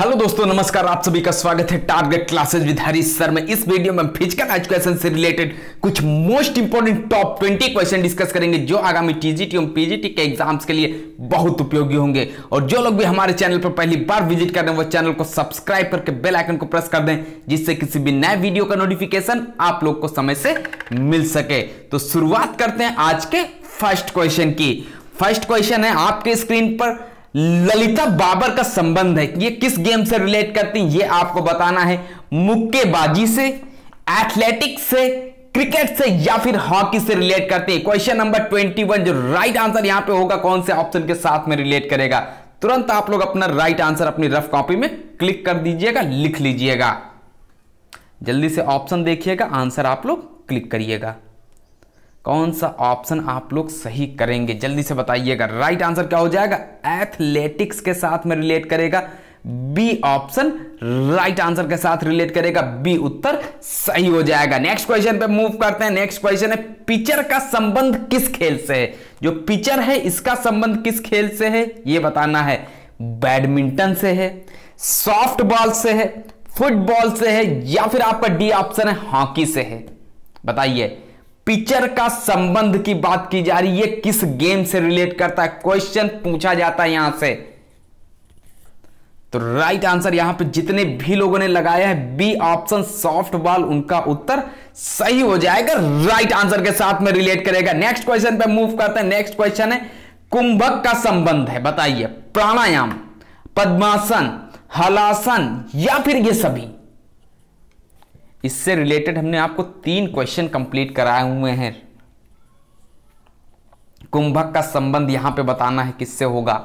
hello दोस्तों नमस्कार आप सभी का स्वागत है target classes with Harish sir में इस वीडियो में फिजिकल एजुकेशन से रिलेटेड कुछ most important top 20 question discuss करेंगे जो आगामी टीजीटी एवं पीजीटी के एग्जाम्स के लिए बहुत उपयोगी होंगे और जो लोग भी हमारे चैनल पर पहली बार विजिट कर रहे हैं वो चैनल को सब्सक्राइब करके बेल आइकन को प्रेस कर दें जिससे किसी भी नए वीडियो का नोटिफिकेशन आप लोग को समय से मिल सके तो शुरुआत करते हैं आज के फर्स्ट क्वेश्चन की फर्स्ट क्वेश्चन है आपके स्क्रीन पर ललिता बाबर का संबंध है ये किस गेम से रिलेट करती है ये आपको बताना है मुक्केबाजी से एथलेटिक्स से क्रिकेट से या फिर हॉकी से रिलेट करते हैं क्वेश्चन नंबर 21 जो राइट आंसर यहां पे होगा कौन से ऑप्शन के साथ में रिलेट करेगा तुरंत आप लोग अपना राइट आंसर अपनी रफ कॉपी में क्लिक कर दीजिएगा लिख लीजिएगा जल्दी से ऑप्शन देखिएगा आंसर आप लोग क्लिक करिएगा कौन सा ऑप्शन आप लोग सही करेंगे जल्दी से बताइएगा राइट आंसर क्या हो जाएगा एथलेटिक्स के साथ में रिलेट करेगा बी ऑप्शन राइट आंसर के साथ रिलेट करेगा बी उत्तर सही हो जाएगा नेक्स्ट क्वेश्चन पे मूव करते हैं नेक्स्ट क्वेश्चन है पिचर का संबंध किस खेल से है जो पिचर है इसका संबंध किस खेल से है यह बताना है बैडमिंटन से है सॉफ्ट बॉल से है फुटबॉल से है या फिर आपका डी ऑप्शन है हॉकी से है बताइए पिक्चर का संबंध की बात की जा रही है किस गेम से रिलेट करता है क्वेश्चन पूछा जाता है यहां से तो राइट आंसर यहां पे जितने भी लोगों ने लगाया है बी ऑप्शन सॉफ्ट बॉल उनका उत्तर सही हो जाएगा राइट आंसर के साथ में रिलेट करेगा नेक्स्ट क्वेश्चन पे मूव करते हैं नेक्स्ट क्वेश्चन है कुंभक का संबंध है बताइए प्राणायाम पद्मासन हलासन या फिर ये सभी इससे रिलेटेड हमने आपको तीन क्वेश्चन कंप्लीट कराए हुए हैं कुंभक का संबंध यहां पे बताना है किससे होगा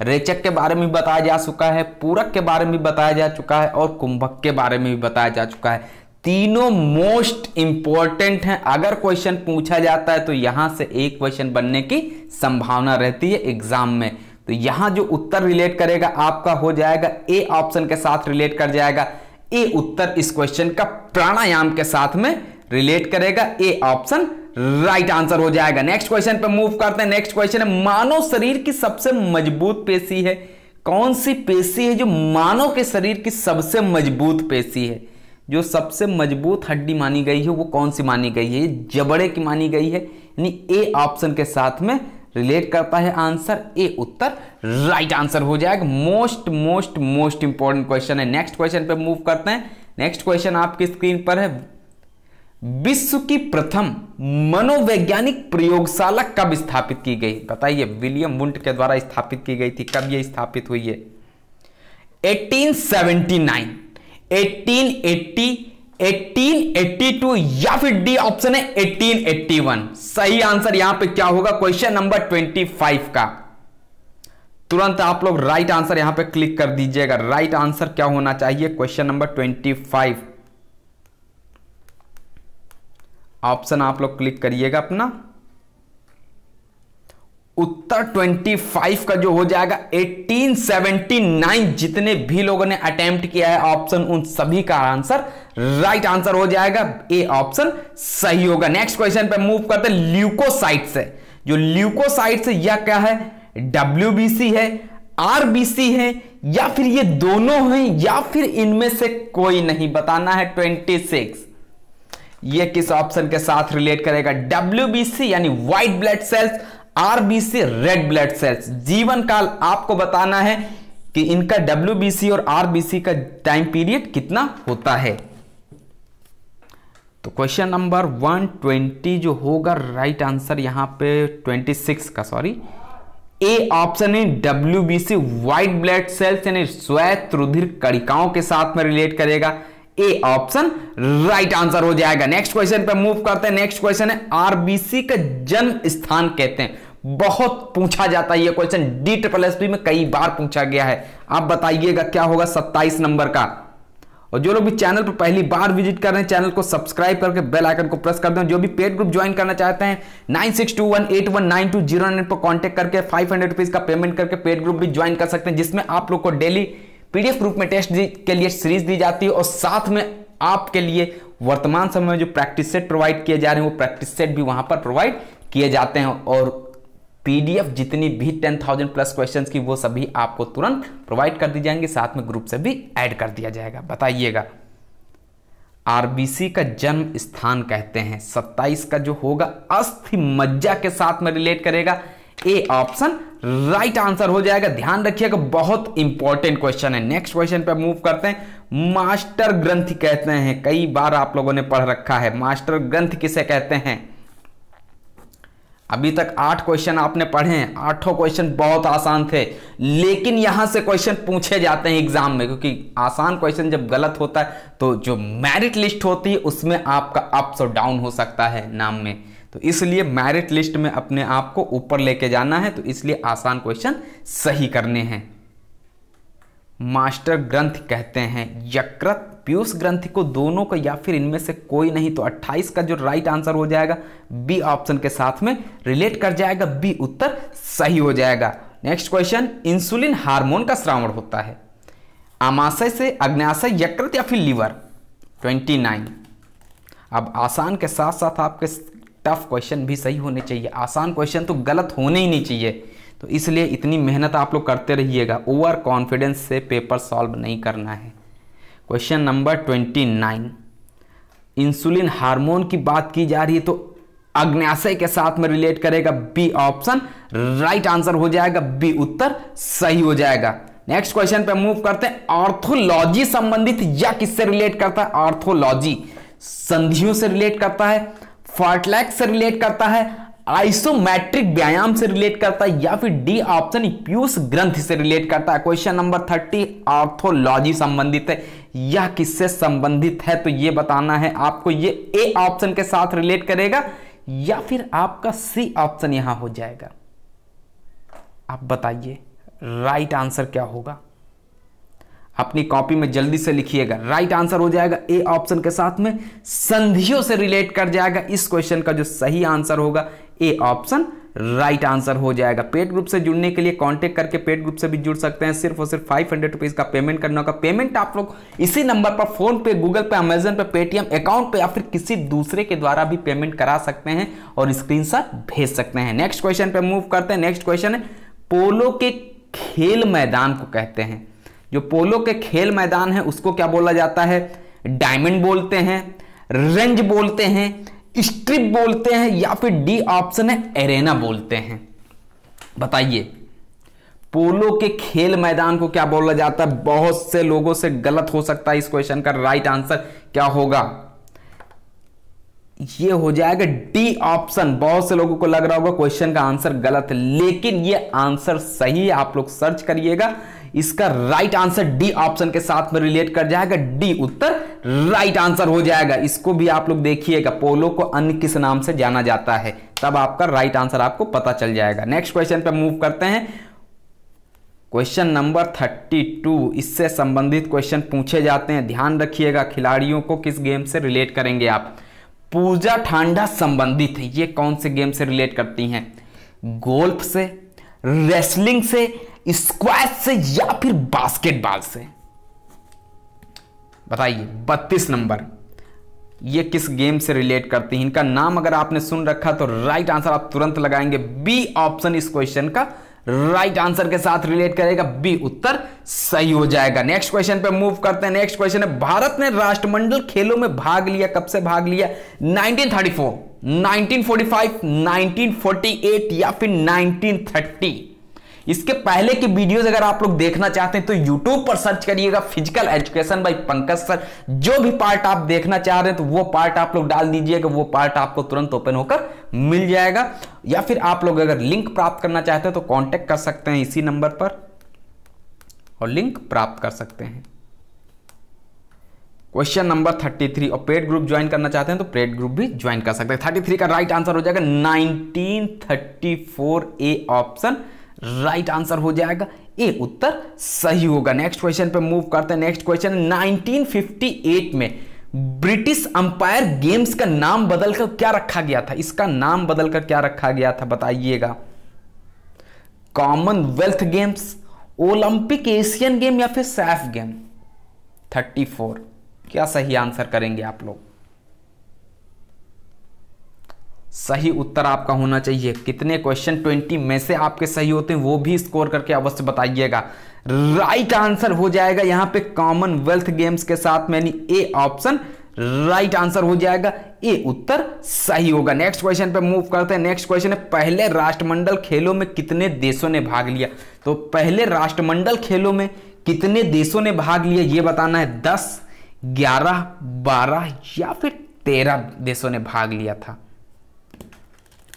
रेचक के बारे में बताया जा चुका है पूरक के बारे में बताया जा चुका है और कुंभक के बारे में भी बताया जा चुका है तीनों मोस्ट इंपॉर्टेंट हैं अगर क्वेश्चन पूछा जाता है तो यहां से एक क्वेश्चन बनने की संभावना रहती है एग्जाम में तो यहां जो उत्तर रिलेट करेगा आपका हो जाएगा ए ऑप्शन के साथ रिलेट कर जाएगा ए उत्तर इस क्वेश्चन का प्राणायाम के साथ में रिलेट करेगा ए ऑप्शन राइट आंसर हो जाएगा नेक्स्ट क्वेश्चन पे मूव करते हैं नेक्स्ट क्वेश्चन है मानव शरीर की सबसे मजबूत पेशी है कौन सी पेशी है जो मानव के शरीर की सबसे मजबूत पेशी है जो सबसे मजबूत हड्डी मानी गई है वो कौन सी मानी गई है जबड़े की मानी गई है यानी ए ऑप्शन के साथ में रिलेट करता है आंसर ए उत्तर राइट आंसर हो जाएगा most most most important question है नेक्स्ट क्वेश्चन पे मूव करते हैं नेक्स्ट क्वेश्चन आपकी स्क्रीन पर है विश्व की प्रथम मनोवैज्ञानिक प्रयोगशाला कब स्थापित की गई बताइए विलियम वुंट के द्वारा स्थापित की गई थी कब यह स्थापित हुई है 1879, 1880 1882 या फिर डी ऑप्शन है 1881 सही आंसर यहां पे क्या होगा क्वेश्चन नंबर 25 का तुरंत आप लोग राइट आंसर यहां पे क्लिक कर दीजिएगा राइट आंसर क्या होना चाहिए क्वेश्चन नंबर 25 ऑप्शन आप लोग क्लिक करिएगा अपना उत्तर 25 का जो हो जाएगा 1879 जितने भी लोगों ने अटेम्प्ट किया है ऑप्शन उन सभी का आंसर राइट आंसर हो जाएगा ए ऑप्शन सही होगा नेक्स्ट क्वेश्चन पे मूव करते हैं ल्यूकोसाइट से जो ल्यूकोसाइट से यह क्या है डब्ल्यू है आरबीसी है या फिर ये दोनों हैं या फिर इनमें से कोई नहीं बताना है 26 ये किस ऑप्शन के साथ रिलेट करेगा डब्ल्यू यानी white blood cells RBC red blood cells जीवन काल आपको बताना है कि इनका डब्ल्यूबीसी और आरबीसी का टाइम पीरियड कितना होता है तो क्वेश्चन नंबर 120 जो होगा राइट आंसर यहां पे 26 का सॉरी ए ऑप्शन है डब्ल्यूबीसी व्हाइट ब्लड सेल्स यानी श्वेत रुधिर कड़िकाओं के साथ में रिलेट करेगा ए ऑप्शन राइट आंसर हो जाएगा नेक्स्ट क्वेश्चन पे मूव करते हैं नेक्स्ट क्वेश्चन है आरबीसी का जन्म स्थान कहते हैं बहुत पूछा जाता है ये क्वेश्चन डी ट्रिपल एस में कई बार पूछा गया है आप बताइएगा क्या होगा सत्ताईस नंबर का और जो लोग भी चैनल पर पहली बार विजिट कर रहे हैं चैनल को सब्सक्राइब करके बेल आइकन को प्रेस कर दें जो भी पेड ग्रुप ज्वाइन करना चाहते हैं nine six two one eight one nine two zero nine पर कॉन्टेक्ट करके फाइव हंड्रेड रुपीज का पेमेंट करके पेड ग्रुप भी ज्वाइन कर सकते हैं जिसमें आप लोग को डेली पीडीएफ रूप में टेस्ट के लिए सीरीज दी जाती है और साथ में आपके लिए वर्तमान समय में जो प्रैक्टिस सेट प्रोवाइड किए जा रहे हैं वो प्रैक्टिस सेट भी वहां पर प्रोवाइड किए जाते हैं और पीडीएफ जितनी भी टेन थाउजेंड प्लस क्वेश्चन की वो सभी आपको तुरंत प्रोवाइड कर दी जाएंगे साथ में ग्रुप से भी ऐड कर दिया जाएगा बताइएगा आरबीसी का जन्म स्थान कहते हैं 27 का जो होगा अस्थि मज्जा के साथ में रिलेट करेगा ए ऑप्शन राइट आंसर हो जाएगा ध्यान रखिएगा बहुत इंपॉर्टेंट क्वेश्चन है नेक्स्ट क्वेश्चन पे मूव करते हैं मास्टर ग्रंथ कहते हैं कई बार आप लोगों ने पढ़ रखा है मास्टर ग्रंथ किसे कहते हैं अभी तक आठ क्वेश्चन आपने पढ़े हैं आठों क्वेश्चन बहुत आसान थे लेकिन यहां से क्वेश्चन पूछे जाते हैं एग्जाम में क्योंकि आसान क्वेश्चन जब गलत होता है तो जो मैरिट लिस्ट होती है उसमें आपका अप्स और डाउन हो सकता है नाम में तो इसलिए मैरिट लिस्ट में अपने आप को ऊपर लेके जाना है तो इसलिए आसान क्वेश्चन सही करने हैं मास्टर ग्रंथ कहते हैं यकृत पीयूष ग्रंथि को दोनों का या फिर इनमें से कोई नहीं तो 28 का जो राइट आंसर हो जाएगा बी ऑप्शन के साथ में रिलेट कर जाएगा बी उत्तर सही हो जाएगा नेक्स्ट क्वेश्चन इंसुलिन हार्मोन का श्रावण होता है आमाशय से अग्नाशय यकृत या फिर लीवर 29 अब आसान के साथ साथ आपके टफ क्वेश्चन भी सही होने चाहिए आसान क्वेश्चन तो गलत होने ही नहीं चाहिए तो इसलिए इतनी मेहनत आप लोग करते रहिएगा ओवर कॉन्फिडेंस से पेपर सॉल्व नहीं करना है question number twenty nine insulin hormone की बात की जा रही है तो अग्न्याशय के साथ में रिलेट करेगा बी ऑप्शन राइट आंसर हो जाएगा बी उत्तर सही हो जाएगा नेक्स्ट क्वेश्चन पे मूव करते हैं ऑर्थोलॉजी संबंधित या किससे रिलेट करता है ऑर्थोलॉजी संधियों से रिलेट करता है फर्टलैक्स से रिलेट करता है आइसोमेट्रिक व्यायाम से रिलेट करता है या फिर डी ऑप्शन पीयूष ग्रंथ से रिलेट करता है क्वेश्चन नंबर थर्टी ऑर्थोलॉजी संबंधित है यह किससे संबंधित है तो यह बताना है आपको ये ए ऑप्शन के साथ रिलेट करेगा या फिर आपका सी ऑप्शन यहां हो जाएगा आप बताइए राइट आंसर क्या होगा अपनी कॉपी में जल्दी से लिखिएगा राइट आंसर हो जाएगा ए ऑप्शन के साथ में संधियों से रिलेट कर जाएगा इस क्वेश्चन का जो सही आंसर होगा ए ऑप्शन राइट आंसर हो जाएगा पेड ग्रुप से जुड़ने के लिए कांटेक्ट करके पेड ग्रुप से भी जुड़ सकते हैं सिर्फ और सिर्फ फाइव हंड्रेड रुपीज़ का पेमेंट करना होगा पेमेंट आप लोग इसी नंबर पर फोन पे गूगल पे अमेजन पे पेटीएम अकाउंट पे या फिर किसी दूसरे के द्वारा भी पेमेंट करा सकते हैं और स्क्रीन भेज सकते हैं नेक्स्ट क्वेश्चन पे मूव करते हैं नेक्स्ट क्वेश्चन है पोलो के खेल मैदान को कहते हैं जो पोलो के खेल मैदान है उसको क्या बोला जाता है डायमंड बोलते हैं रेंज बोलते हैं स्ट्रिप बोलते हैं या फिर डी ऑप्शन है एरेना बोलते हैं बताइए पोलो के खेल मैदान को क्या बोला जाता है बहुत से लोगों से गलत हो सकता है इस क्वेश्चन का राइट आंसर क्या होगा ये हो जाएगा डी ऑप्शन बहुत से लोगों को लग रहा होगा क्वेश्चन का आंसर गलत है लेकिन ये आंसर सही है आप लोग सर्च करिएगा इसका राइट आंसर डी ऑप्शन के साथ में रिलेट कर जाएगा डी उत्तर राइट आंसर हो जाएगा इसको भी आप लोग देखिएगा पोलो को अन्य किस नाम से जाना जाता है तब आपका राइट आंसर आपको पता चल जाएगा नेक्स्ट क्वेश्चन पर मूव करते हैं क्वेश्चन नंबर 32 इससे संबंधित क्वेश्चन पूछे जाते हैं ध्यान रखिएगा खिलाड़ियों को किस गेम से रिलेट करेंगे आप पूजा ठांडा संबंधित ये कौन से गेम से रिलेट करती हैं गोल्फ से रेसलिंग से स्क्वैश से या फिर बास्केटबॉल से बताइए बत्तीस नंबर ये किस गेम से रिलेट करते हैं इनका नाम अगर आपने सुन रखा तो राइट आंसर आप तुरंत लगाएंगे बी ऑप्शन इस क्वेश्चन का राइट आंसर के साथ रिलेट करेगा बी उत्तर सही हो जाएगा नेक्स्ट क्वेश्चन पे मूव करते हैं नेक्स्ट क्वेश्चन है भारत ने राष्ट्रमंडल खेलों में भाग लिया कब से भाग लिया 1934, 1945, 1948 या फिर 1930 इसके पहले की वीडियो अगर आप लोग देखना चाहते हैं तो यूट्यूब पर सर्च करिएगा physical education by Pankaj sir जो भी पार्ट आप देखना चाह रहे हैं तो वो पार्ट आप लोग डाल दीजिएगा वो पार्ट आपको तुरंत ओपन होकर मिल जाएगा या फिर आप लोग अगर लिंक प्राप्त करना चाहते हैं तो कॉन्टेक्ट कर सकते हैं इसी नंबर पर और लिंक प्राप्त कर सकते हैं क्वेश्चन नंबर 33 और पेड ग्रुप ज्वाइन करना चाहते हैं तो पेड ग्रुप भी ज्वाइन कर सकते हैं 33 का राइट आंसर हो जाएगा 1934 ए ऑप्शन राइट आंसर हो जाएगा ए उत्तर सही होगा नेक्स्ट क्वेश्चन पे मूव करते हैं नेक्स्ट क्वेश्चन 1958 में ब्रिटिश अंपायर गेम्स का नाम बदलकर क्या रखा गया था इसका नाम बदलकर क्या रखा गया था बताइएगा Commonwealth Games Olympic Asian game या फिर सैफ गेम 34 क्या सही आंसर करेंगे आप लोग सही उत्तर आपका होना चाहिए कितने क्वेश्चन 20 में से आपके सही होते हैं वो भी स्कोर करके अवश्य बताइएगा राइट आंसर हो जाएगा यहां पे कॉमनवेल्थ गेम्स के साथ में ए ऑप्शन राइट आंसर हो जाएगा ए उत्तर सही होगा नेक्स्ट क्वेश्चन पे मूव करते हैं नेक्स्ट क्वेश्चन है पहले राष्ट्रमंडल खेलों में कितने देशों ने भाग लिया तो पहले राष्ट्रमंडल खेलों में कितने देशों ने भाग लिया ये बताना है दस ग्यारह बारह या फिर तेरह देशों ने भाग लिया था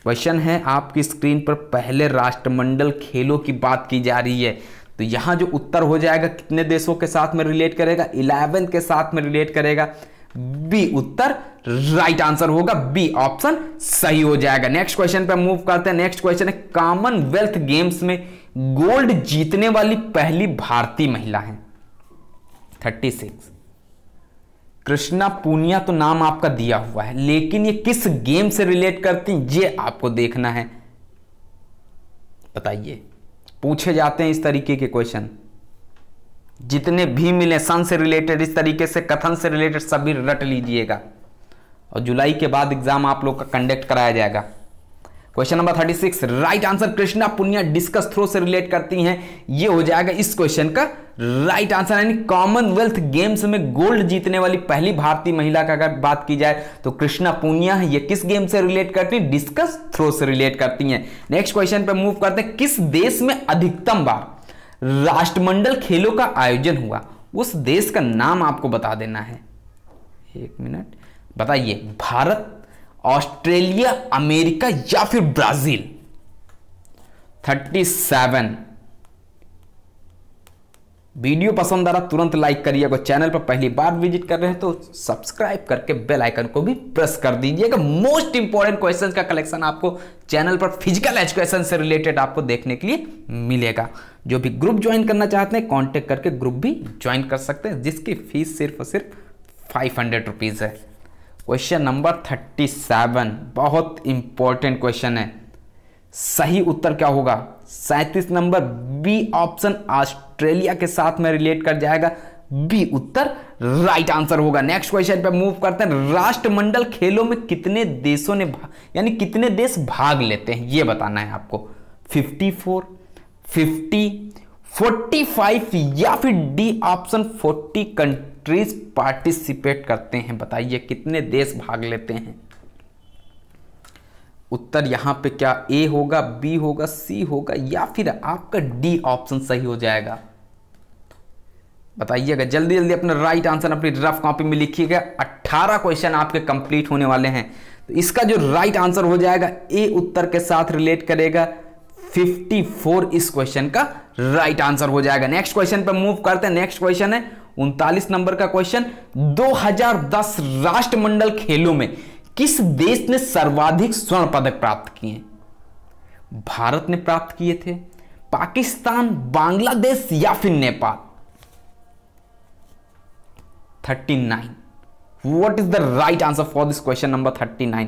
क्वेश्चन है आपकी स्क्रीन पर पहले राष्ट्रमंडल खेलों की बात की जा रही है तो यहाँ जो उत्तर हो जाएगा कितने देशों के साथ में रिलेट करेगा इलेवन के साथ में रिलेट करेगा बी उत्तर राइट आंसर होगा बी ऑप्शन सही हो जाएगा नेक्स्ट क्वेश्चन पर मूव करते हैं नेक्स्ट क्वेश्चन है कॉमनवेल्थ गेम्स में गोल्ड जीतने वाली पहली भारतीय महिला है थर्टी सिक्स कृष्णा पूनिया तो नाम आपका दिया हुआ है लेकिन ये किस गेम से रिलेट करती ये आपको देखना है बताइए पूछे जाते हैं इस तरीके के क्वेश्चन जितने भी मिले सन से रिलेटेड इस तरीके से कथन से रिलेटेड सभी रट लीजिएगा और जुलाई के बाद एग्जाम आप लोग का कंडक्ट कराया जाएगा question number thirty six right answer Krishna Poonia discus throw से रिलेट करती हैं ये हो जाएगा इस क्वेश्चन का राइट आंसर यानी कॉमनवेल्थ गेम्स में गोल्ड जीतने वाली पहली भारतीय महिला का अगर बात की जाए तो कृष्णा पुनिया है ये किस गेम से रिलेट करती है डिस्कस थ्रो से रिलेट करती हैं नेक्स्ट क्वेश्चन पर मूव करते हैं किस देश में अधिकतम बार राष्ट्रमंडल खेलों का आयोजन हुआ उस देश का नाम आपको बता देना है एक मिनट बताइए भारत ऑस्ट्रेलिया अमेरिका या फिर ब्राजील 37 वीडियो पसंद आ रहा तुरंत लाइक करिए अगर चैनल पर पहली बार विजिट कर रहे हैं तो सब्सक्राइब करके बेल आइकन को भी प्रेस कर दीजिएगा मोस्ट इंपॉर्टेंट क्वेश्चंस का कलेक्शन आपको चैनल पर फिजिकल एजुकेशन से रिलेटेड आपको देखने के लिए मिलेगा जो भी ग्रुप ज्वाइन करना चाहते हैं कॉन्टेक्ट करके ग्रुप भी ज्वाइन कर सकते हैं जिसकी फीस सिर्फ और सिर्फ फाइव हंड्रेड रुपीज़ है क्वेश्चन नंबर थर्टी सेवन बहुत इंपॉर्टेंट क्वेश्चन है सही उत्तर क्या होगा सैंतीस नंबर बी ऑप्शन ऑस्ट्रेलिया के साथ में रिलेट कर जाएगा बी उत्तर राइट आंसर होगा नेक्स्ट क्वेश्चन पे मूव करते हैं राष्ट्रमंडल खेलों में कितने देशों ने यानी कितने देश भाग लेते हैं यह बताना है आपको 54, 50, 45 या फिर D option 40 country countries participate करते हैं बताइए कितने देश भाग लेते हैं उत्तर यहां पे क्या ए होगा बी होगा सी होगा या फिर आपका डी ऑप्शन सही हो जाएगा बताइएगा जल्दी जल्दी अपना राइट आंसर अपनी रफ कॉपी में लिखिएगा 18 क्वेश्चन आपके कंप्लीट होने वाले हैं तो इसका जो राइट आंसर हो जाएगा ए उत्तर के साथ रिलेट करेगा 54 इस क्वेश्चन का राइट आंसर हो जाएगा नेक्स्ट क्वेश्चन पर मूव करते हैं नेक्स्ट क्वेश्चन है उनतालीस नंबर का क्वेश्चन 2010 राष्ट्रमंडल खेलों में किस देश ने सर्वाधिक स्वर्ण पदक प्राप्त किए भारत ने प्राप्त किए थे पाकिस्तान बांग्लादेश या फिर Nepal 39 what is the right answer for this question number 39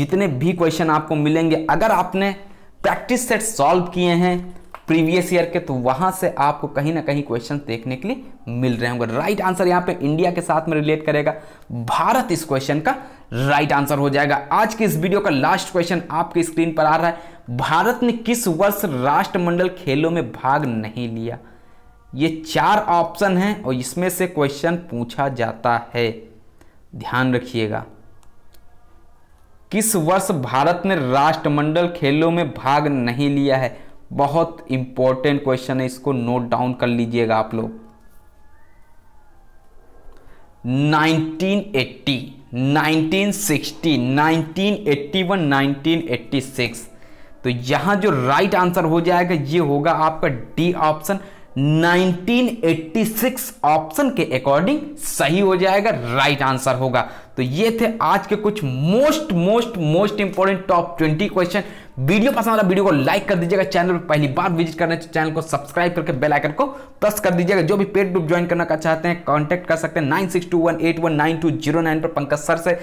जितने भी क्वेश्चन आपको मिलेंगे अगर आपने प्रैक्टिस सेट सॉल्व किए हैं प्रीवियस ईयर के तो वहां से आपको कहीं ना कहीं क्वेश्चन देखने के लिए मिल रहे होंगे राइट आंसर यहां पे इंडिया के साथ में रिलेट करेगा भारत इस क्वेश्चन का राइट आंसर हो जाएगा आज के इस वीडियो का लास्ट क्वेश्चन आपकी स्क्रीन पर आ रहा है भारत ने किस वर्ष राष्ट्रमंडल खेलों में भाग नहीं लिया ये चार ऑप्शन है और इसमें से क्वेश्चन पूछा जाता है ध्यान रखिएगा किस वर्ष भारत ने राष्ट्रमंडल खेलों में भाग नहीं लिया है बहुत इंपॉर्टेंट क्वेश्चन है इसको नोट डाउन कर लीजिएगा आप लोग 1980, 1960, 1981, 1986 तो यहां जो राइट आंसर हो जाएगा ये होगा आपका डी ऑप्शन 1986 ऑप्शन के अकॉर्डिंग सही हो जाएगा राइट आंसर होगा तो ये थे आज के कुछ most most most important top 20 question video पसंद आ तो वीडियो को लाइक कर दीजिएगा चैनल पर पहली बार विजिट करने चैनल को सब्सक्राइब करके बेल आइकन को प्रेस कर दीजिएगा जो भी पेड ग्रुप ज्वाइन करना चाहते हैं कॉन्टैक्ट कर सकते हैं nine six two one eight one nine two zero nine पर पंकज सर से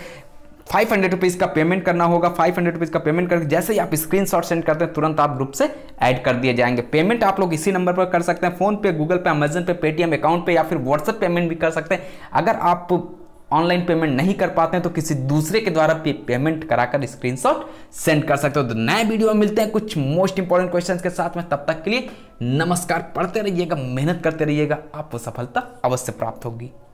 फाइव हंड्रेड रुपीज़ का पेमेंट करना होगा फाइव हंड्रेड रुपीज़ का पेमेंट करके जैसे ही आप स्क्रीन शॉट सेंड करते हैं तुरंत आप ग्रुप से ऐड कर दिए जाएंगे पेमेंट आप लोग इसी नंबर पर कर सकते हैं फोन पे गूगल पे अमेजन पे पेटीएम अकाउंट पे या फिर व्हाट्सएप पेमेंट भी कर सकते हैं अगर आप ऑनलाइन पेमेंट नहीं कर पाते हैं तो किसी दूसरे के द्वारा पे पेमेंट कराकर स्क्रीनशॉट सेंड कर सकते हो तो नए वीडियो में मिलते हैं कुछ मोस्ट इंपॉर्टेंट क्वेश्चंस के साथ में तब तक के लिए नमस्कार पढ़ते रहिएगा मेहनत करते रहिएगा आपको सफलता अवश्य प्राप्त होगी